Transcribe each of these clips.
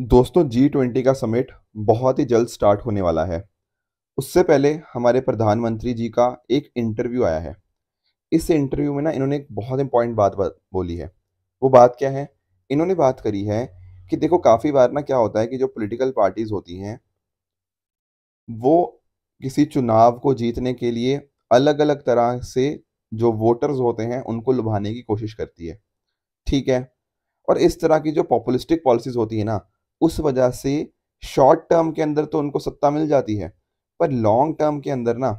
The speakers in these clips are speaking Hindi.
दोस्तों जी ट्वेंटी का समिट बहुत ही जल्द स्टार्ट होने वाला है उससे पहले हमारे प्रधानमंत्री जी का एक इंटरव्यू आया है इस इंटरव्यू में ना इन्होंने एक बहुत इंपॉर्टेंट बात, बोली है वो बात क्या है इन्होंने बात करी है कि देखो काफ़ी बार ना क्या होता है कि जो पॉलिटिकल पार्टीज़ होती हैं वो किसी चुनाव को जीतने के लिए अलग अलग तरह से जो वोटर्स होते हैं उनको लुभाने की कोशिश करती है ठीक है और इस तरह की जो पॉपुलिस्टिक पॉलिसीज़ होती है ना उस वजह से शॉर्ट टर्म के अंदर तो उनको सत्ता मिल जाती है पर लॉन्ग टर्म के अंदर ना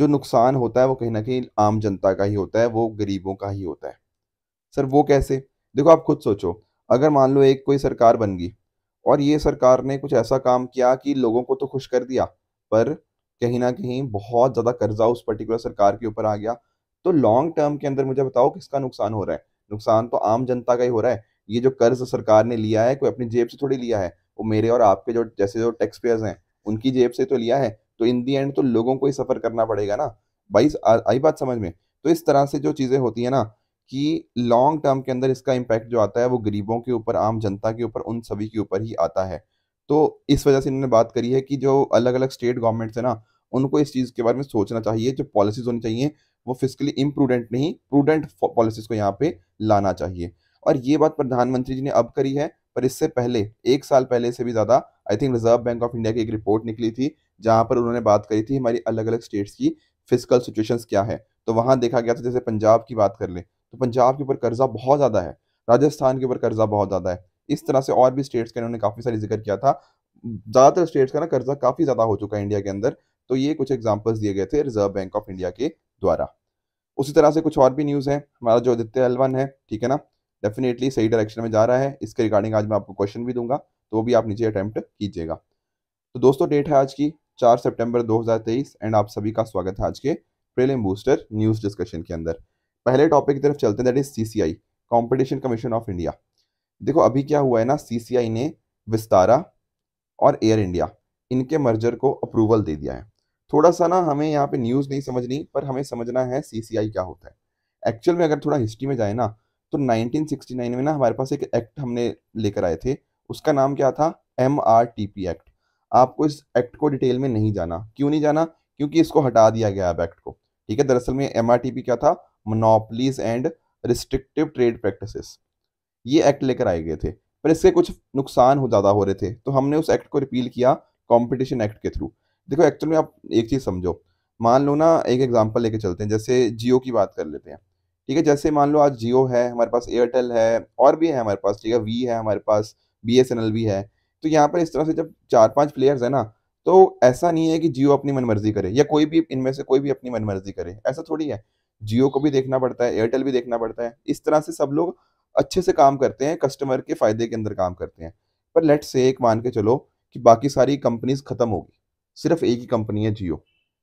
जो नुकसान होता है वो कहीं ना कहीं आम जनता का ही होता है वो गरीबों का ही होता है सर वो कैसे देखो आप खुद सोचो अगर मान लो एक कोई सरकार बन गई और ये सरकार ने कुछ ऐसा काम किया कि लोगों को तो खुश कर दिया पर कहीं ना कहीं बहुत ज़्यादा कर्जा उस पर्टिकुलर सरकार के ऊपर आ गया तो लॉन्ग टर्म के अंदर मुझे बताओ किसका नुकसान हो रहा है नुकसान तो आम जनता का ही हो रहा है ये जो कर्ज सरकार ने लिया है कोई अपनी जेब से थोड़ी लिया है वो मेरे और आपके जो जैसे जो टैक्स पेयर्स हैं उनकी जेब से तो लिया है तो इन दी एंड तो लोगों को ही सफ़र करना पड़ेगा ना भाई आई बात समझ में तो इस तरह से जो चीज़ें होती है ना कि लॉन्ग टर्म के अंदर इसका इम्पैक्ट जो आता है वो गरीबों के ऊपर आम जनता के ऊपर उन सभी के ऊपर ही आता है तो इस वजह से इन्होंने बात करी है कि जो अलग अलग स्टेट गवर्नमेंट्स है ना उनको इस चीज़ के बारे में सोचना चाहिए जो पॉलिसीज होनी चाहिए वो फिजिकली इम्प्रूडेंट नहीं प्रूडेंट पॉलिसीज को यहाँ पे लाना चाहिए और ये बात प्रधानमंत्री जी ने अब करी है पर इससे पहले एक साल पहले से भी ज़्यादा I think Reserve Bank of India की एक रिपोर्ट निकली थी जहां पर उन्होंने बात करी थी हमारी अलग अलग स्टेट्स की फिजिकल सिचुएशंस क्या है तो वहाँ देखा गया था जैसे पंजाब की बात कर ले तो पंजाब के ऊपर कर्जा बहुत ज़्यादा है राजस्थान के ऊपर कर्जा बहुत ज़्यादा है इस तरह से और भी स्टेट्स का इन्होंने काफ़ी सारी जिक्र किया था ज़्यादातर स्टेट्स का ना कर्जा काफ़ी ज़्यादा हो चुका है इंडिया के अंदर तो ये कुछ एग्जाम्पल्स दिए गए थे रिजर्व बैंक ऑफ इंडिया के द्वारा उसी तरह से कुछ और भी न्यूज़ है हमारा जो आदित्य अलवन है ठीक है ना डेफिनेटली सही डायरेक्शन में जा रहा है इसके रिगार्डिंग आज मैं आपको क्वेश्चन भी दूंगा तो वो भी आप नीचे अटैम्प्ट कीजिएगा तो दोस्तों डेट है आज की चार सेप्टेम्बर दो एंड आप सभी का स्वागत है आज के प्रीलिम बूस्टर न्यूज़ डिस्कशन के अंदर पहले टॉपिक की तरफ चलते हैं that is C Competition Commission of India देखो अभी क्या हुआ है ना सीसीआई ने विस्तारा और एयर इंडिया इनके मर्जर को अप्रूवल दे दिया है थोड़ा सा ना हमें यहाँ पे न्यूज़ नहीं समझनी पर हमें समझना है सीसीआई क्या होता है एक्चुअल में अगर थोड़ा हिस्ट्री में जाए ना तो 1969 में ना हमारे पास एक एक्ट हमने लेकर आए थे उसका नाम क्या था M R T P act आपको इस एक्ट को डिटेल में नहीं जाना क्यों नहीं जाना क्योंकि इसको हटा दिया गया अब एक्ट को ठीक है दरअसल में एम आर टी पी क्या था monopolies and restrictive trade practice ये एक्ट लेकर आए गए थे पर इसके कुछ नुकसान हो ज़्यादा हो रहे थे तो हमने उस एक्ट को रिपील किया कॉम्पिटिशन एक्ट के थ्रू देखो एक्चुअल में आप एक चीज़ समझो मान लो ना एक एग्जाम्पल लेके चलते हैं जैसे जियो की बात कर लेते हैं ठीक है जैसे मान लो आज जियो है हमारे पास एयरटेल है और भी है हमारे पास ठीक है वी है हमारे पास बी एस एन एल भी है तो यहाँ पर इस तरह से जब चार पाँच प्लेयर्स है ना तो ऐसा नहीं है कि जियो अपनी मनमर्जी करे या कोई भी इनमें से कोई भी अपनी मनमर्जी करे ऐसा थोड़ी है जियो को भी देखना पड़ता है एयरटेल भी देखना पड़ता है इस तरह से सब लोग अच्छे से काम करते हैं कस्टमर के फ़ायदे के अंदर काम करते हैं पर लेट से एक मान के चलो कि बाकी सारी कंपनीज ख़त्म होगी सिर्फ एक ही कंपनी है जियो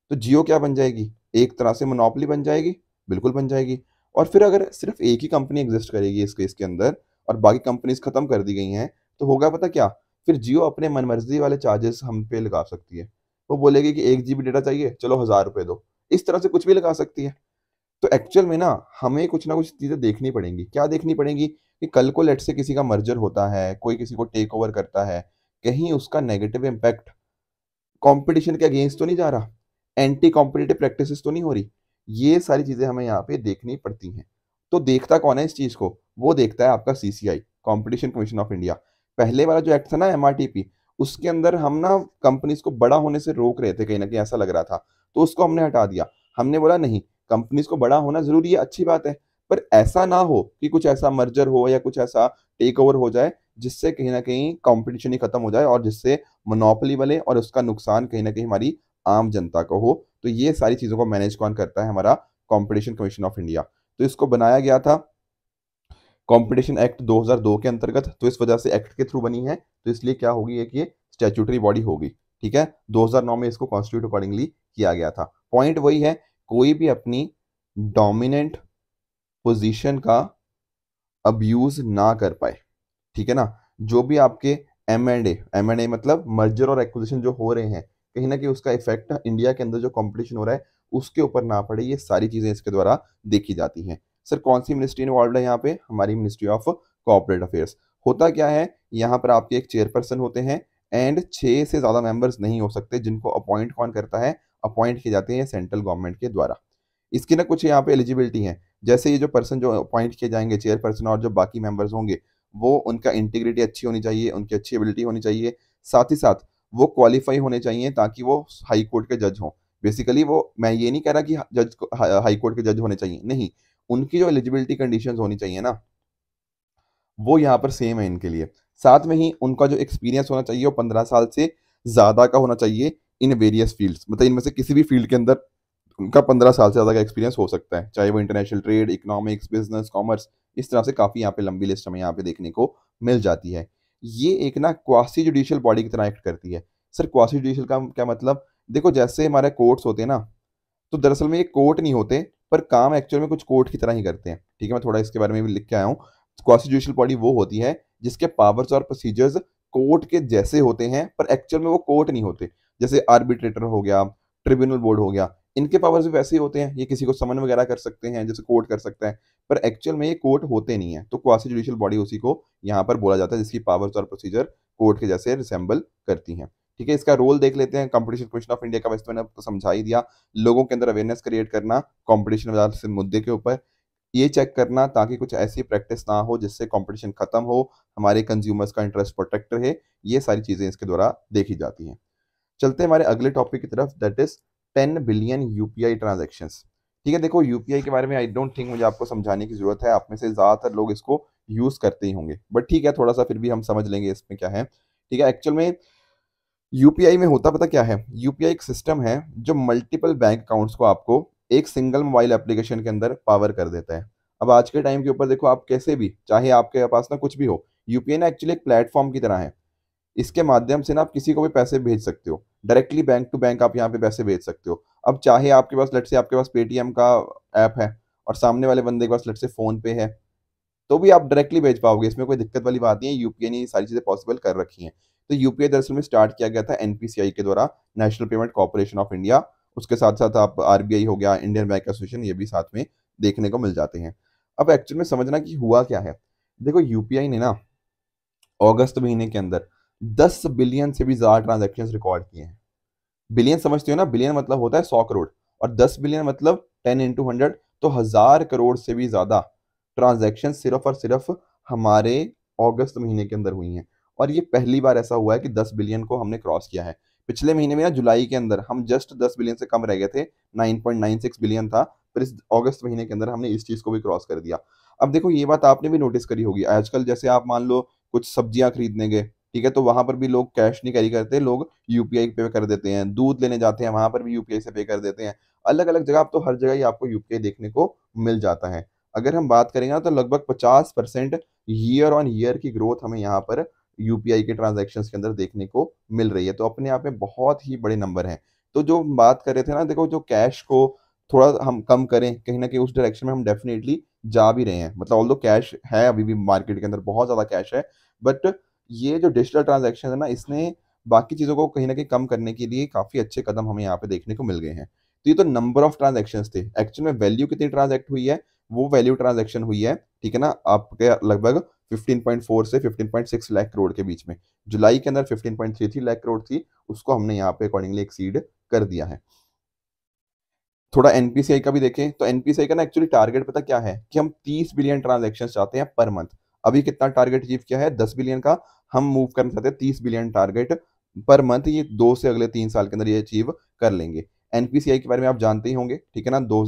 तो जियो क्या बन जाएगी एक तरह से मोनोपली बन जाएगी बिल्कुल बन जाएगी और फिर अगर सिर्फ एक ही कंपनी एग्जिस्ट करेगी इस केस के अंदर और बाकी कंपनीज खत्म कर दी गई हैं तो होगा पता क्या फिर जियो अपने मनमर्जी वाले चार्जेस हम पे लगा सकती है वो बोलेगी कि एक जी डेटा चाहिए चलो हज़ार रुपये दो इस तरह से कुछ भी लगा सकती है तो एक्चुअल में ना हमें कुछ ना कुछ चीज़ें देखनी पड़ेंगी क्या देखनी पड़ेंगी कि कल को लेट से किसी का मर्जर होता है कोई किसी को टेक ओवर करता है कहीं उसका नेगेटिव इम्पैक्ट कॉम्पिटिशन के अगेंस्ट तो नहीं जा रहा एंटी कॉम्पिटेटिव प्रैक्टिस तो नहीं हो रही ये सारी चीज़ें हमें यहाँ पे देखनी पड़ती हैं तो देखता कौन है इस चीज़ को वो देखता है आपका CCI C Competition Commission of India पहले वाला जो एक्ट था ना एम उसके अंदर हम ना कंपनीज को बड़ा होने से रोक रहे थे कहीं ना कहीं ऐसा लग रहा था तो उसको हमने हटा दिया हमने बोला नहीं कंपनीज को बड़ा होना जरूरी है अच्छी बात है पर ऐसा ना हो कि कुछ ऐसा मर्जर हो या कुछ ऐसा टेक ओवर हो जाए जिससे कहीं ना कहीं कंपटीशन ही खत्म हो जाए और जिससे मोनोपली बने और उसका नुकसान कहीं ना कहीं हमारी आम जनता को हो तो ये सारी चीज़ों को मैनेज कौन करता है हमारा कॉम्पिटिशन कमीशन ऑफ इंडिया तो इसको बनाया गया था कॉम्पिटिशन एक्ट 2002 के अंतर्गत तो इस वजह से एक्ट के थ्रू बनी है तो इसलिए क्या होगी एक ये स्टैचूटरी बॉडी होगी ठीक है 2009 में इसको कॉन्स्टिट्यूट अकॉर्डिंगली किया गया था पॉइंट वही है कोई भी अपनी डोमिनेंट पोजीशन का अब्यूज ना कर पाए ठीक है ना जो भी आपके M and A M and A मतलब मर्जर और एक्विजिशन जो हो रहे हैं कहीं ना कहीं उसका इफेक्ट इंडिया के अंदर जो कॉम्पिटिशन हो रहा है उसके ऊपर ना पड़े ये सारी चीज़ें इसके द्वारा देखी जाती हैं सर कौन सी मिनिस्ट्री इन्वॉल्व है यहाँ पे हमारी मिनिस्ट्री ऑफ कॉपरेट अफेयर्स होता क्या है यहाँ पर आपके एक चेयरपर्सन होते हैं एंड छह से ज़्यादा मेंबर्स नहीं हो सकते जिनको अपॉइंट कौन करता है अपॉइंट किए जाते हैं सेंट्रल गवर्नमेंट के द्वारा इसकी ना कुछ यहाँ पे एलिजिबिलिटी है जैसे ये जो पर्सन जो अपॉइंट किए जाएंगे चेयरपर्सन और जो बाकी मेंबर्स होंगे वो उनका इंटीग्रिटी अच्छी होनी चाहिए उनकी अच्छी एबिलिटी होनी चाहिए साथ ही साथ वो क्वालिफाई होने चाहिए ताकि वो हाई कोर्ट के जज हों बेसिकली वो मैं ये नहीं कह रहा कि जज हाई कोर्ट के जज होने चाहिए नहीं उनकी जो एलिजिबिलिटी कंडीशंस होनी चाहिए ना वो यहाँ पर सेम है इनके लिए साथ में ही उनका जो एक्सपीरियंस होना चाहिए वो पंद्रह साल से ज़्यादा का होना चाहिए इन वेरियस फील्ड्स मतलब इनमें से किसी भी फील्ड के अंदर उनका पंद्रह साल से ज़्यादा का एक्सपीरियंस हो सकता है चाहे वो international trade economics business commerce इस तरह से काफ़ी यहाँ पे लंबी लिस्ट हमें यहाँ पे देखने को मिल जाती है ये एक ना क्वासी जुडिशियल बॉडी की तरह एक्ट करती है सर क्वासी जुडिशियल का क्या मतलब देखो जैसे हमारे कोर्ट्स होते हैं ना तो दरअसल में ये कोर्ट नहीं होते पर काम एक्चुअल में कुछ कोर्ट की तरह ही करते हैं ठीक है मैं थोड़ा इसके बारे में भी लिख के आया हूँ क्वासी जुडिशियल बॉडी वो होती है जिसके पावर्स और प्रोसीजर्स कोर्ट के जैसे होते हैं पर एक्चुअल में वो कोर्ट नहीं होते जैसे आर्बिट्रेटर हो गया ट्रिब्यूनल बोर्ड हो गया इनके पावर्स भी वैसे ही होते हैं ये किसी को समन वगैरह कर सकते हैं जैसे कोर्ट कर सकते हैं पर एक्चुअल में ये कोर्ट होते नहीं है तो क्वासी जुडिशियल बॉडी उसी को यहाँ पर बोला जाता है जिसकी पावर्स और प्रोसीजर कोर्ट के जैसे रिसेंबल करती हैं ठीक है इसका रोल देख लेते हैं कंपटीशन कमीशन ऑफ इंडिया का वैसे तो मैंने आपको समझा ही दिया लोगों के अंदर अवेयरनेस क्रिएट करना कंपटीशन बाजार से मुद्दे के ऊपर ये चेक करना ताकि कुछ ऐसी प्रैक्टिस ना हो जिससे कंपटीशन खत्म हो हमारे कंज्यूमर्स का इंटरेस्ट प्रोटेक्ट रहे ये सारी चीज़ें इसके द्वारा देखी जाती हैं चलते हैं हमारे अगले टॉपिक की तरफ that is ten billion UPI transaction ठीक है देखो यूपीआई के बारे में आई डोंट थिंक मुझे आपको समझाने की जरूरत है आप में से ज़्यादातर लोग इसको यूज़ करते ही होंगे बट ठीक है थोड़ा सा फिर भी हम समझ लेंगे इसमें क्या है ठीक है एक्चुअल में यूपीआई में होता पता क्या है यूपीआई एक सिस्टम है जो मल्टीपल बैंक अकाउंट्स को आपको एक सिंगल मोबाइल एप्लीकेशन के अंदर पावर कर देता है अब आज के टाइम के ऊपर देखो आप कैसे भी चाहे आपके पास ना कुछ भी हो यूपीआई ना एक्चुअली एक प्लेटफॉर्म की तरह है इसके माध्यम से ना आप किसी को भी पैसे भेज सकते हो डायरेक्टली बैंक टू बैंक आप यहाँ पे पैसे भेज सकते हो अब चाहे आपके पास लट से आपके पास पेटीएम का ऐप है और सामने वाले बंदे के पास लट से फ़ोन पे है तो भी आप डायरेक्टली भेज पाओगे इसमें कोई दिक्कत वाली बात नहीं है यूपीआई ने सारी चीज़ें पॉसिबल कर रखी है तो यूपीआई दरअसल में स्टार्ट किया गया था एनपीसीआई के द्वारा National Payment Corporation of India उसके साथ साथ आप आरबीआई हो गया इंडियन बैंक एसोसिएशन ये भी साथ में देखने को मिल जाते हैं अब एक्चुअल में समझना कि हुआ क्या है देखो यूपीआई ने ना अगस्त महीने के अंदर दस बिलियन से भी ज़्यादा ट्रांजेक्शन रिकॉर्ड किए हैं बिलियन समझते हो ना बिलियन मतलब होता है सौ करोड़ और दस बिलियन मतलब टेन इंटू हंड्रेड तो हज़ार करोड़ से भी ज़्यादा ट्रांजेक्शन सिर्फ और सिर्फ हमारे अगस्त महीने के अंदर हुई हैं और ये पहली बार ऐसा हुआ है कि दस बिलियन को हमने क्रॉस किया है पिछले महीने में ना जुलाई के अंदर हम जस्ट दस बिलियन से कम रह गए थे nine nine point six billion था पर इस अगस्त महीने के अंदर हमने इस चीज़ को भी क्रॉस कर दिया अब देखो ये बात आपने भी नोटिस करी होगी आजकल जैसे आप मान लो कुछ सब्जियां खरीदने गए ठीक है तो वहां पर भी लोग कैश नहीं कैरी करते लोग यूपीआई पे कर देते हैं दूध लेने जाते हैं वहां पर भी यूपीआई से पे कर देते हैं अलग अलग जगह आप तो हर जगह ही आपको यूपीआई देखने को मिल जाता है अगर हम बात करेंगे ना तो लगभग पचास परसेंट ईयर ऑन ईयर की ग्रोथ हमें यहाँ पर यूपीआई के ट्रांजेक्शन के अंदर देखने को मिल रही है तो अपने आप में बहुत ही बड़े नंबर हैं तो जो हम बात कर रहे थे ना देखो जो कैश को थोड़ा हम कम करें कहीं ना कहीं उस डायरेक्शन में हम डेफिनेटली जा भी रहे हैं मतलब ऑल कैश है अभी भी मार्केट के अंदर बहुत ज़्यादा कैश है बट ये जो डिजिटल ट्रांजेक्शन है ना इसने बाकी चीज़ों को कहीं ना कहीं कम करने के लिए काफ़ी अच्छे कदम हमें यहाँ पे देखने को मिल गए हैं तो ये तो नंबर ऑफ ट्रांजेक्शन थे एक्चुअल में वैल्यू कितनी ट्रांजेक्ट हुई है वो वैल्यू ट्रांजेक्शन हुई है ठीक है ना आपके लगभग 15.4 से 15.6 लाख करोड़ के बीच में जुलाई के अंदर 15.33 लाख करोड़ थी उसको हमने यहाँ पे अकॉर्डिंगली एक्सीड कर दिया है थोड़ा एनपीसीआई का भी देखें तो एनपीसीआई का ना एक्चुअली टारगेट पता क्या है कि हम 30 बिलियन ट्रांजेक्शन चाहते हैं पर मंथ अभी कितना टारगेट अचीव किया है दस बिलियन का हम मूव करना चाहते हैं तीस बिलियन टारगेट पर मंथ ये दो से अगले तीन साल के अंदर ये अचीव कर लेंगे एनपीसीआई के बारे में आप जानते ही होंगे ठीक है ना दो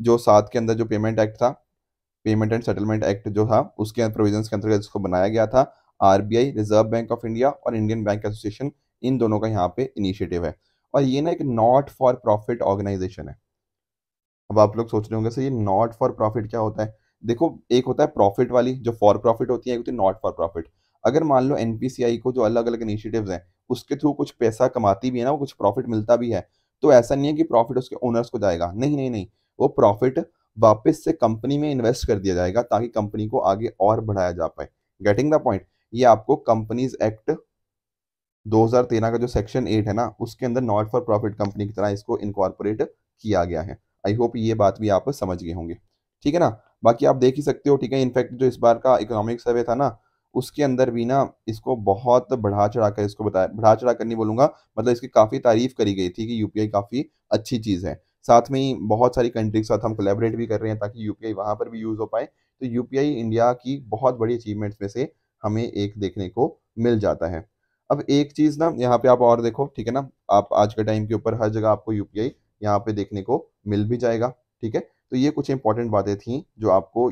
जो सात के अंदर जो पेमेंट एक्ट था पेमेंट एंड सेटलमेंट एक्ट जो था उसके प्रोविजन के अंतर्गत इसको बनाया गया था RBI Reserve Bank of India और इंडियन बैंक एसोसिएशन इन दोनों का यहाँ पे इनिशिएटिव है और ये ना एक नॉट फॉर प्रॉफिट ऑर्गेनाइजेशन है अब आप लोग सोच रहे होंगे सर ये नॉट फॉर प्रॉफिट क्या होता है देखो एक होता है प्रॉफिट वाली जो फॉर प्रॉफिट होती है एक होती है नॉट फॉर प्रॉफिट अगर मान लो एन को जो अलग अलग इनिशिएटिव्स हैं उसके थ्रू कुछ पैसा कमाती भी है ना वो कुछ प्रॉफिट मिलता भी है तो ऐसा नहीं है कि प्रॉफिट उसके ओनर्स को जाएगा नहीं नहीं नहीं वो प्रॉफिट वापस से कंपनी में इन्वेस्ट कर दिया जाएगा ताकि कंपनी को आगे और बढ़ाया जा पाए गेटिंग द पॉइंट ये आपको कंपनीज एक्ट 2013 का जो सेक्शन एट है ना उसके अंदर नॉट फॉर प्रॉफिट कंपनी की तरह इसको इनकॉर्पोरेट किया गया है आई होप ये बात भी आप समझ गए होंगे ठीक है ना बाकी आप देख ही सकते हो ठीक है इनफैक्ट जो इस बार का इकोनॉमिक सर्वे था ना उसके अंदर भी ना इसको बहुत बढ़ा चढ़ा कर इसको बताया बढ़ा चढ़ा कर नहीं बोलूंगा मतलब इसकी काफ़ी तारीफ करी गई थी कि यूपीआई काफ़ी अच्छी चीज़ है साथ में ही बहुत सारी कंट्रीज के साथ हम कोलेबरेट भी कर रहे हैं ताकि यूपीआई वहाँ पर भी यूज़ हो पाए तो यूपीआई इंडिया की बहुत बड़ी अचीवमेंट्स में से हमें एक देखने को मिल जाता है अब एक चीज़ ना यहाँ पे आप और देखो ठीक है ना आप आज के टाइम के ऊपर हर जगह आपको यूपीआई यहाँ पे देखने को मिल भी जाएगा ठीक है तो ये कुछ इंपॉर्टेंट बातें थी जो आपको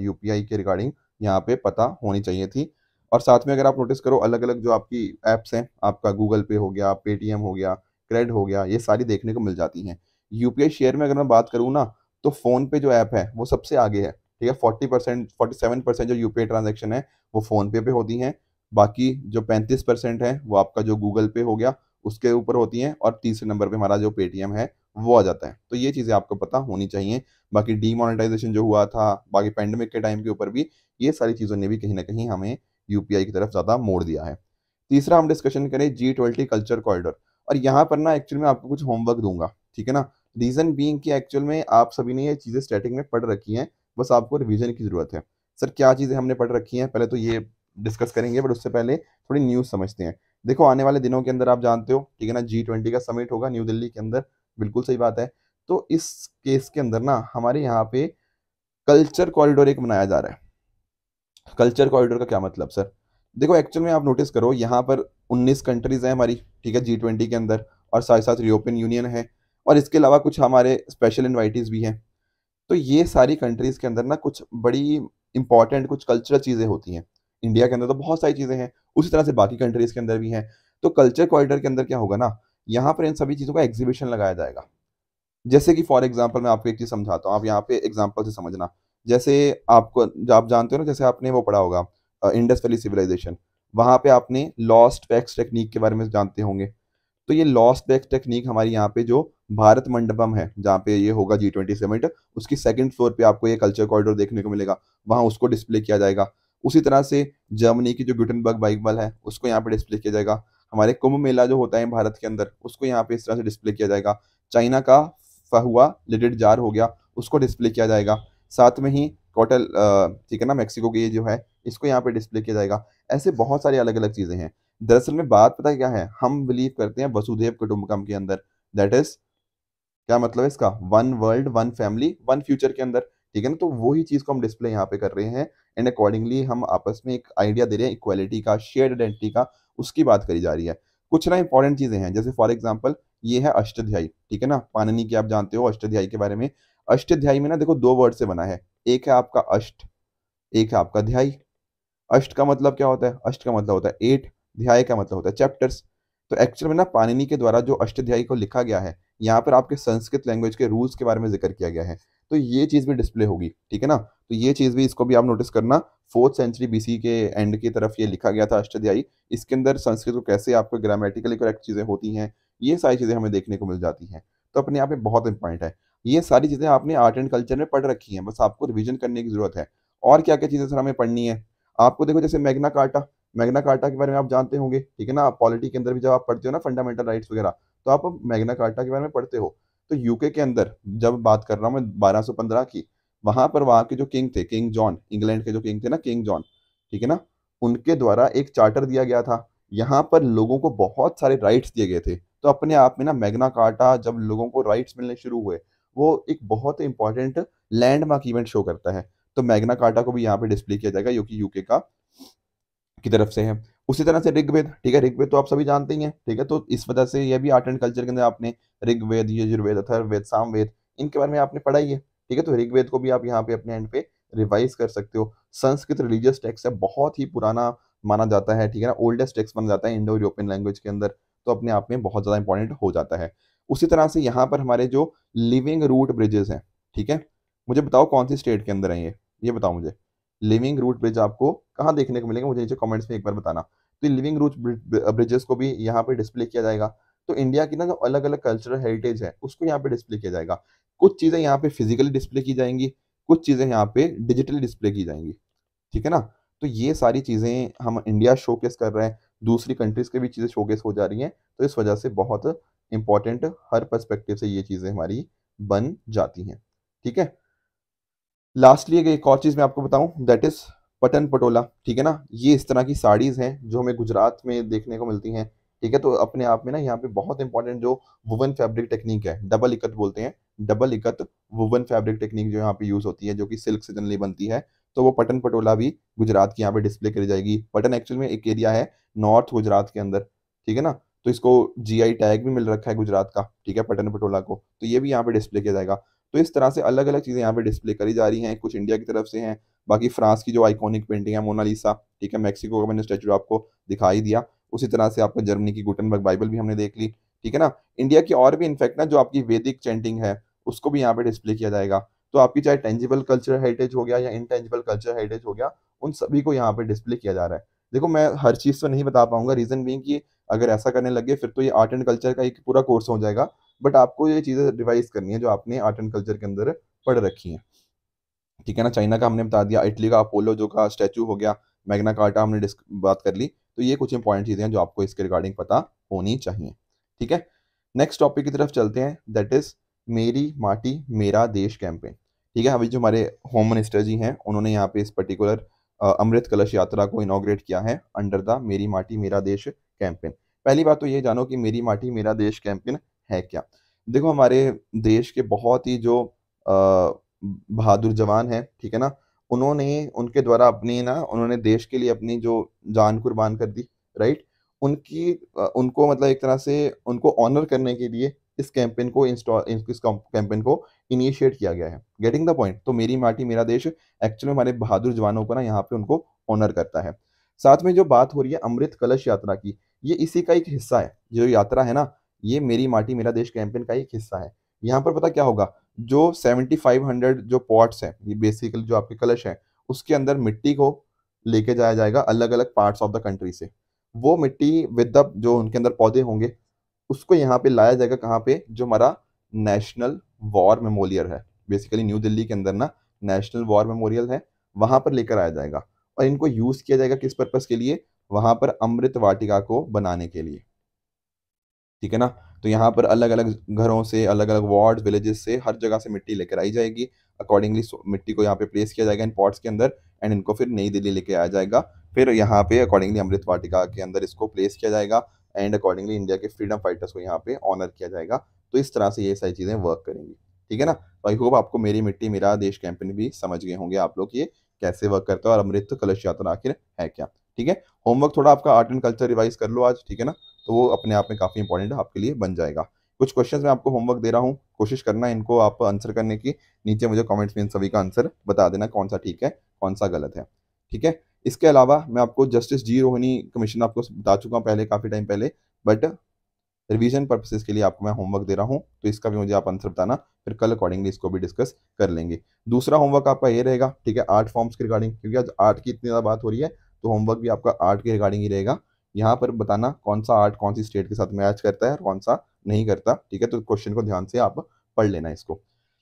यू पी के रिगार्डिंग यहाँ पे पता होनी चाहिए थी और साथ में अगर आप नोटिस करो अलग अलग जो आपकी ऐप्स हैं आपका गूगल पे हो गया पेटीएम हो गया क्रेड हो गया ये सारी देखने को मिल जाती हैं यूपीआई शेयर में अगर मैं बात करूँ ना तो फ़ोन पे जो ऐप है वो सबसे आगे है ठीक है forty percent forty seven percent जो यूपीआई ट्रांजेक्शन है वो फ़ोन पे पे होती हैं बाकी जो पैंतीस परसेंट है वो आपका जो गूगल पे हो गया उसके ऊपर होती हैं और तीसरे नंबर पे हमारा जो पेटीएम है वो आ जाता है तो ये चीज़ें आपको पता होनी चाहिए बाकी डीमोनेटाइजेशन जो हुआ था बाकी पेंडेमिक के टाइम के ऊपर भी ये सारी चीज़ों ने भी कहीं ना कहीं हमें यूपीआई की तरफ ज़्यादा मोड़ दिया है तीसरा हम डिस्कशन करें जी ट्वेंटी कल्चर कॉरिडोर और यहाँ पर ना एक्चुअल में आपको कुछ होमवर्क दूंगा ठीक है ना रीज़न बींग कि एक्चुअल में आप सभी ने ये चीज़ें स्टार्टिंग में पढ़ रखी हैं बस आपको रिवीजन की ज़रूरत है सर क्या चीज़ें हमने पढ़ रखी हैं पहले तो ये डिस्कस करेंगे बट उससे पहले थोड़ी न्यूज़ समझते हैं देखो आने वाले दिनों के अंदर आप जानते हो ठीक है ना जी ट्वेंटी का समिट होगा न्यू दिल्ली के अंदर बिल्कुल सही बात है तो इस केस के अंदर ना हमारे यहाँ पे कल्चर कॉरिडोर एक बनाया जा रहा है कल्चर कॉरिडोर का क्या मतलब सर देखो एक्चुअल में आप नोटिस करो यहाँ पर 19 कंट्रीज़ हैं हमारी ठीक है जी ट्वेंटी के अंदर और साथ साथ यूरोपियन यूनियन है और इसके अलावा कुछ हमारे स्पेशल इन्वाइटीज़ भी हैं तो ये सारी कंट्रीज़ के अंदर ना कुछ बड़ी इंपॉर्टेंट कुछ कल्चरल चीज़ें होती हैं इंडिया के अंदर तो बहुत सारी चीज़ें हैं उसी तरह से बाकी कंट्रीज़ के अंदर भी हैं तो कल्चर कॉरिडोर के अंदर क्या होगा ना यहाँ पर इन सभी चीज़ों का एग्जीबिशन लगाया जाएगा जैसे कि फॉर एग्जाम्पल मैं आपको एक चीज़ समझाता हूँ आप यहाँ पे एग्जाम्पल से समझना जैसे आपको आप जानते हो ना जैसे आपने वो पढ़ा होगा इंडस वैली सिविलाइजेशन वहाँ पे आपने लॉस्ट वैक्स टेक्निक के बारे में जानते होंगे तो ये लॉस्ट वैक्स टेक्निक हमारी यहाँ पे जो भारत मंडपम है जहाँ पे ये होगा जी ट्वेंटी समिट उसकी सेकंड फ्लोर पे आपको ये कल्चर कॉरिडोर देखने को मिलेगा वहाँ उसको डिस्प्ले किया जाएगा उसी तरह से जर्मनी की जो गुटनबर्ग बाइकबल है उसको यहाँ पे डिस्प्ले किया जाएगा हमारे कुंभ मेला जो होता है भारत के अंदर उसको यहाँ पे इस तरह से डिस्प्ले किया जाएगा चाइना का फहुआ लिडेड जार हो गया उसको डिस्प्ले किया जाएगा साथ में ही कॉटल ठीक है ना मैक्सिको की ये जो है इसको यहाँ पे डिस्प्ले किया जाएगा ऐसे बहुत सारी अलग अलग चीज़ें हैं दरअसल में बात पता क्या है हम बिलीव करते हैं वसुदेव कुटुम्बकम के अंदर दैट इज क्या मतलब इसका one world one family one future के अंदर ठीक है ना तो वही चीज़ को हम डिस्प्ले यहाँ पे कर रहे हैं एंड अकॉर्डिंगली हम आपस में एक आइडिया दे रहे हैं इक्वालिटी का शेयर आइडेंटिटी का उसकी बात करी जा रही है कुछ ना इंपॉर्टेंट चीज़ें हैं जैसे फॉर एग्जाम्पल ये है अष्टाध्यायी ठीक है ना पाननी की आप जानते हो अष्टाध्यायी के बारे में अष्टाध्यायी में ना देखो दो वर्ड से बना है एक है आपका अष्ट एक है आपका अध्याय अष्ट का मतलब क्या होता है अष्ट का मतलब होता है एट ध्याय का मतलब होता है चैप्टर्स तो एक्चुअल में ना पानिनी के द्वारा जो अष्टाध्यायी को लिखा गया है यहाँ पर आपके संस्कृत लैंग्वेज के रूल्स के बारे में जिक्र किया गया है तो ये चीज़ भी डिस्प्ले होगी ठीक है ना तो ये चीज़ भी इसको भी आप नोटिस करना फोर्थ सेंचुरी बीसी के एंड की तरफ ये लिखा गया था अष्टाध्यायी इसके अंदर संस्कृत को कैसे आपको ग्रामेटिकली करेक्ट चीज़ें होती हैं ये सारी चीज़ें हमें देखने को मिल जाती हैं तो अपने आप में बहुत इंपॉर्टेंट है ये सारी चीज़ें आपने आर्ट एंड कल्चर में पढ़ रखी हैं बस आपको रिविजन करने की ज़रूरत है और क्या क्या चीज़ें सर हमें पढ़नी है आपको देखो जैसे मैगना कार्टा मैगना कार्टा के बारे में आप जानते होंगे ठीक है ना पॉलिटी के अंदर भी जब आप पढ़ते हो ना फंडामेंटल राइट्स वगैरह तो आप मैग्ना कार्टा के बारे में पढ़ते हो तो यूके के अंदर जब बात कर रहा हूँ मैं बारह की वहां पर वहां के जो किंग थे किंग जॉन इंग्लैंड के जो किंग थे ना किंग जॉन ठीक है ना उनके द्वारा एक चार्टर दिया गया था यहाँ पर लोगों को बहुत सारे राइट्स दिए गए थे तो अपने आप में ना मैग्ना कार्टा जब लोगों को राइट्स मिलने शुरू हुए वो एक बहुत ही इंपॉर्टेंट लैंडमार्क इवेंट शो करता है तो मैग्ना कार्टा को भी यहाँ पे डिस्प्ले किया जाएगा जो कि यूके का की तरफ से है उसी तरह से ऋग्वेद ठीक है ऋग्वेद तो आप सभी जानते ही हैं ठीक है तो इस वजह से यह भी आर्ट एंड कल्चर के अंदर आपने ऋग्वेद यजुर्वेद अथर्वेद सामवेद इनके बारे में आपने पढ़ाई है ठीक है तो ऋग्वेद को भी आप यहाँ पे अपने एंड पे रिवाइज कर सकते हो संस्कृत रिलीजियस टेक्स्ट है बहुत ही पुराना माना जाता है ठीक है ना ओल्डेस्ट टेक्स्ट माना जाता है इंडो यूरोपियन लैंग्वेज के अंदर तो अपने आप में बहुत ज़्यादा इंपॉर्टेंट हो जाता है उसी तरह से यहाँ पर हमारे जो लिविंग रूट ब्रिजेस हैं ठीक है मुझे बताओ कौन सी स्टेट के अंदर है ये ये बताओ मुझे लिविंग रूट ब्रिज आपको कहाँ देखने को मिलेगा मुझे नीचे कमेंट्स में एक बार बताना तो लिविंग रूट ब्रिजेस को भी यहाँ पे डिस्प्ले किया जाएगा तो इंडिया की ना जो अलग अलग कल्चरल हेरिटेज है उसको यहाँ पे डिस्प्ले किया जाएगा कुछ चीज़ें यहाँ पे फिजिकली डिस्प्ले की जाएंगी कुछ चीज़ें यहाँ पे डिजिटली डिस्प्ले की जाएंगी ठीक है ना तो ये सारी चीज़ें हम इंडिया शोकेस कर रहे हैं दूसरी कंट्रीज़ के भी चीज़ें शोकेस हो जा रही हैं तो इस वजह से बहुत इंपॉर्टेंट हर पर्सपेक्टिव से ये चीज़ें हमारी बन जाती हैं ठीक है लास्टली एक और चीज़ मैं आपको बताऊं दैट इज़ पटन पटोला ठीक है ना ये इस तरह की साड़ीज़ हैं जो हमें गुजरात में देखने को मिलती हैं ठीक है तो अपने आप में ना यहाँ पे बहुत इंपॉर्टेंट जो वुवन फैब्रिक टेक्निक है डबल इकत बोलते हैं double ikat woven fabric technique जो यहाँ पे यूज़ होती है जो कि सिल्क से जनरली बनती है तो वो पटन पटोला भी गुजरात की यहाँ पे डिस्प्ले करी जाएगी पटन एक्चुअल में एक एरिया है नॉर्थ गुजरात के अंदर ठीक है ना तो इसको जीआई टैग भी मिल रखा है गुजरात का ठीक है पटन पटोला को तो ये भी यहाँ पे डिस्प्ले किया जाएगा तो इस तरह से अलग अलग चीज़ें यहाँ पे डिस्प्ले करी जा रही हैं कुछ इंडिया की तरफ से हैं बाकी फ्रांस की जो आइकॉनिक पेंटिंग है मोनालिसा ठीक है मैक्सिको का मैंने स्टैचू आपको दिखाई दिया उसी तरह से आपका जर्मनी की गुटनबर्ग बाइबल भी हमने देख ली ठीक है ना इंडिया की और भी इनफैक्ट ना जो आपकी वैदिक चेंटिंग है उसको भी यहाँ पे डिस्प्ले किया जाएगा तो आपकी चाहे टेंजिबल कल्चर हेरिटेज हो गया या इनटेंजिबल कल्चर हेरिटेज हो गया उन सभी को यहाँ पे डिस्प्ले किया जा रहा है देखो मैं हर चीज़ तो नहीं बता पाऊंगा रीज़न भी कि अगर ऐसा करने लगे फिर तो ये आर्ट एंड कल्चर का एक पूरा कोर्स हो जाएगा बट आपको ये चीज़ें रिवाइज करनी है जो आपने आर्ट एंड कल्चर के अंदर पढ़ रखी है ठीक है ना चाइना का हमने बता दिया इटली का अपोलो जो का स्टैचू हो गया मैग्ना कार्टा हमने बात कर ली तो ये कुछ इंपॉर्टेंट चीज़ें हैं जो आपको इसके रिगार्डिंग पता होनी चाहिए ठीक है नेक्स्ट टॉपिक की तरफ चलते हैं दैट इज़ मेरी माटी मेरा देश कैंपेन ठीक है अभी जो हमारे होम मिनिस्टर जी हैं उन्होंने यहाँ पे इस पर्टिकुलर अमृत कलश यात्रा को इनोग्रेट किया है अंडर द मेरी माटी मेरा देश कैंपेन पहली बात तो ये जानो कि मेरी माटी मेरा देश कैंपेन है क्या देखो हमारे देश के बहुत ही जो बहादुर जवान हैं ठीक है ना उन्होंने उनके द्वारा अपनी ना उन्होंने देश के लिए अपनी जो जान कुर्बान कर दी राइट उनकी उनको मतलब एक तरह से उनको ऑनर करने के लिए इस कैंपेन को इंस्टॉल इस कैंपेन को इनिशिएट किया गया है गेटिंग द पॉइंट तो मेरी माटी मेरा देश एक्चुअली हमारे बहादुर जवानों को ना यहाँ पे उनको ऑनर करता है साथ में जो बात हो रही है अमृत कलश यात्रा की ये इसी का एक हिस्सा है जो यात्रा है ना ये मेरी माटी मेरा देश कैंपेन का एक हिस्सा है यहाँ पर पता क्या होगा जो हंड्रेड जो पॉट्स हैं ये बेसिकली जो आपके कलश हैं उसके अंदर मिट्टी को लेके जाया जाएगा अलग अलग पार्ट्स ऑफ द कंट्री से वो मिट्टी विद द जो उनके अंदर पौधे होंगे उसको यहाँ पे लाया जाएगा कहाँ पे जो हमारा नेशनल वॉर मेमोरियल है बेसिकली न्यू दिल्ली के अंदर ना नेशनल वॉर मेमोरियल है वहाँ पर लेकर आया जाएगा और इनको यूज़ किया जाएगा किस पर्पज़ के लिए वहाँ पर अमृत वाटिका को बनाने के लिए ठीक है ना तो यहाँ पर अलग अलग घरों से अलग अलग वार्ड विलेजेस से हर जगह से मिट्टी लेकर आई जाएगी अकॉर्डिंगली मिट्टी को यहाँ पे प्लेस किया जाएगा इन पॉट्स के अंदर एंड इनको फिर नई दिल्ली लेके आया जाएगा फिर यहाँ पे अकॉर्डिंगली अमृत वाटिका के अंदर इसको प्लेस किया जाएगा एंड अकॉर्डिंगली इंडिया के फ्रीडम फाइटर्स को यहाँ पे ऑनर किया जाएगा तो इस तरह से ये सारी चीज़ें वर्क करेंगी ठीक है ना तो आई होप आपको मेरी मिट्टी मेरा देश कैंपेन भी समझ गए होंगे आप लोग ये कैसे वर्क करते हैं और अमृत कलश यात्रा आखिर है क्या ठीक है होमवर्क थोड़ा आपका आर्ट एंड कल्चर रिवाइज कर लो आज ठीक है ना तो वो अपने आप में काफ़ी इंपॉर्टेंट आपके लिए बन जाएगा कुछ क्वेश्चन मैं आपको होमवर्क दे रहा हूँ कोशिश करना इनको आप आंसर करने की नीचे मुझे कमेंट्स में इन सभी का आंसर बता देना कौन सा ठीक है कौन सा गलत है ठीक है इसके अलावा मैं आपको जस्टिस जी रोहिणी कमीशन आपको बता चुका हूँ पहले काफ़ी टाइम पहले बट रिवीजन पर्पसेस के लिए आपको मैं होमवर्क दे रहा हूँ तो इसका भी मुझे आप आंसर बताना फिर कल अकॉर्डिंगली इसको भी डिस्कस कर लेंगे दूसरा होमवर्क आपका ये रहेगा ठीक है आर्ट फॉर्म्स के रिगार्डिंग क्योंकि आज आर्ट की इतनी ज़्यादा बात हो रही है तो होमवर्क भी आपका आर्ट के रिगार्डिंग ही रहेगा यहाँ पर बताना कौन सा आर्ट कौन सी स्टेट के साथ मैच करता है और कौन सा नहीं करता ठीक है तो क्वेश्चन को ध्यान से आप पढ़ लेना इसको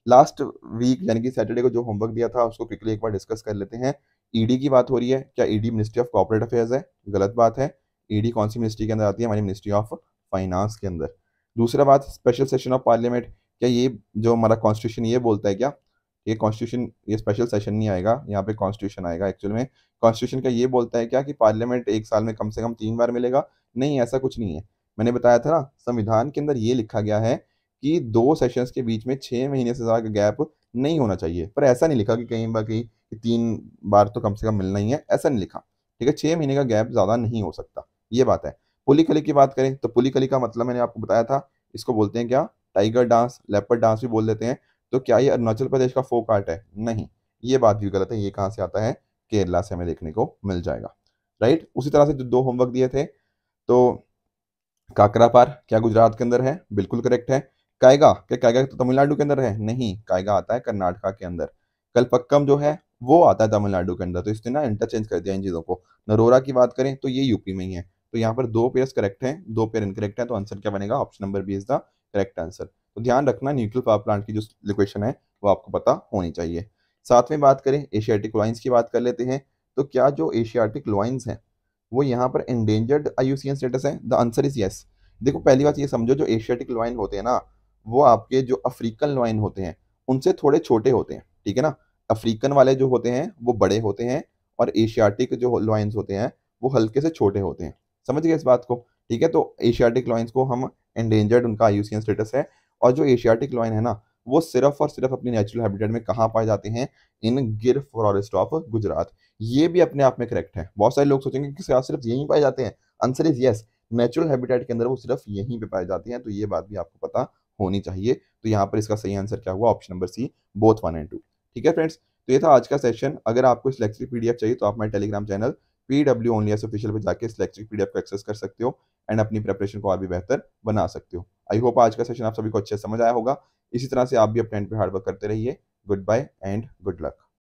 लास्ट वीक यानी कि सैटरडे को जो होमवर्क दिया था उसको क्विकली एक बार डिस्कस कर लेते हैं ईडी e की बात हो रही है क्या ED ministry of corporate affairs है गलत बात है ईडी e कौन सी मिनिस्ट्री के अंदर आती है हमारी मिनिस्ट्री ऑफ फाइनेंस के अंदर दूसरा बात स्पेशल सेशन ऑफ पार्लियामेंट क्या ये जो हमारा कॉन्स्टिट्यूशन ये बोलता है क्या ये कॉन्स्टिट्यूशन ये स्पेशल सेशन नहीं आएगा यहाँ पे कॉन्स्टिट्यूशन आएगा एक्चुअल में कॉन्स्टिट्यूशन का ये बोलता है क्या कि पार्लियामेंट एक साल में कम से कम तीन बार मिलेगा नहीं ऐसा कुछ नहीं है मैंने बताया था ना संविधान के अंदर ये लिखा गया है कि दो सेशंस के बीच में छः महीने से ज़्यादा गैप नहीं होना चाहिए पर ऐसा नहीं लिखा कि कहीं बार कहीं कि तीन बार तो कम से कम मिलना ही है ऐसा नहीं लिखा ठीक है छः महीने का गैप ज़्यादा नहीं हो सकता ये बात है कली की बात करें तो कली का मतलब मैंने आपको बताया था इसको बोलते हैं क्या टाइगर डांस लेपर डांस भी बोल देते हैं तो क्या ये अरुणाचल प्रदेश का फोक आर्ट है नहीं ये बात भी गलत है ये कहाँ से आता है केरला से हमें देखने को मिल जाएगा राइट उसी तरह से जो दो होमवर्क दिए थे तो काकरापार क्या गुजरात के अंदर है बिल्कुल करेक्ट है कायगा क्या कायगा तो तमिलनाडु के अंदर है नहीं कायगा आता है कर्नाटका के अंदर कलपक्कम जो है वो आता है तमिलनाडु के अंदर तो इसने ना इंटरचेंज कर दिया इन चीज़ों को नरोरा की बात करें तो ये यूपी में ही है तो यहाँ पर दो पेयर करेक्ट हैं दो पेयर इनकरेक्ट है तो आंसर क्या बनेगा option number B is the correct answer तो ध्यान रखना न्यूक्लियर पावर प्लांट की जो लोकेशन है वो आपको पता होनी चाहिए साथ में बात करें एशियाटिक लॉइंस की बात कर लेते हैं तो क्या जो एशियाटिक लॉइंस हैं वो यहाँ पर एंडेंजर्ड आई स्टेटस है द आंसर इज़ येस देखो पहली बात ये समझो जो एशियाटिक लॉइन होते हैं ना वो आपके जो अफ्रीकन लॉइन होते हैं उनसे थोड़े छोटे होते हैं ठीक है ना अफ्रीकन वाले जो होते हैं वो बड़े होते हैं और एशियाटिक जो लॉइंस होते हैं वो हल्के से छोटे होते हैं समझ गए इस बात को ठीक है तो एशियाटिक लॉइंस को हम एंडेंजर्ड उनका आई स्टेटस है और जो एशियाटिक लॉइन है ना वो सिर्फ और सिर्फ अपने नेचुरल हैबिटेट में कहाँ पाए जाते हैं इन गिर फॉरेस्ट ऑफ गुजरात ये भी अपने आप में करेक्ट है बहुत सारे लोग सोचेंगे कि सिर्फ यहीं पाए जाते हैं answer is yes natural habitat के अंदर वो सिर्फ यहीं पे पाए जाते हैं तो ये बात भी आपको पता होनी चाहिए तो यहाँ पर इसका सही आंसर क्या हुआ option number C both one and two ठीक है फ्रेंड्स तो ये था आज का सेशन अगर आपको इस लेक्चर पीडीएफ चाहिए तो आप हमारे Telegram channel P W only S official पर जाकर इस लेक्चर की को एक्सेस कर सकते हो एंड अपनी प्रेपरेशन को और भी बेहतर बना सकते हो आई होप आज का सेशन आप सभी को अच्छे समझ आया होगा इसी तरह से आप भी अपने एंड पे हार्डवर्क करते रहिए goodbye and good luck